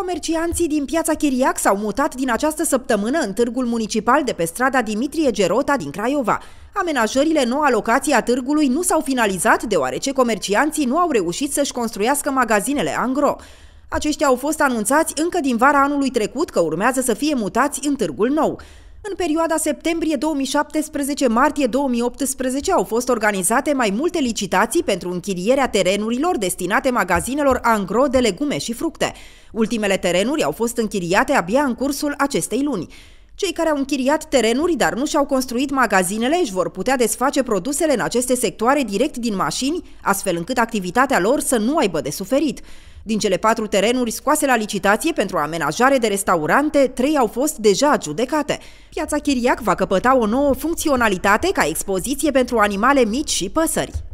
Comercianții din piața Chiriac s-au mutat din această săptămână în târgul municipal de pe strada Dimitrie Gerota din Craiova. Amenajările noua locație a târgului nu s-au finalizat deoarece comercianții nu au reușit să-și construiască magazinele angro. Aceștia au fost anunțați încă din vara anului trecut că urmează să fie mutați în târgul nou. În perioada septembrie 2017-martie 2018 au fost organizate mai multe licitații pentru închirierea terenurilor destinate magazinelor angro de legume și fructe. Ultimele terenuri au fost închiriate abia în cursul acestei luni. Cei care au închiriat terenuri, dar nu și-au construit magazinele, își vor putea desface produsele în aceste sectoare direct din mașini, astfel încât activitatea lor să nu aibă de suferit. Din cele patru terenuri scoase la licitație pentru amenajare de restaurante, trei au fost deja judecate. Piața Chiriac va căpăta o nouă funcționalitate ca expoziție pentru animale mici și păsări.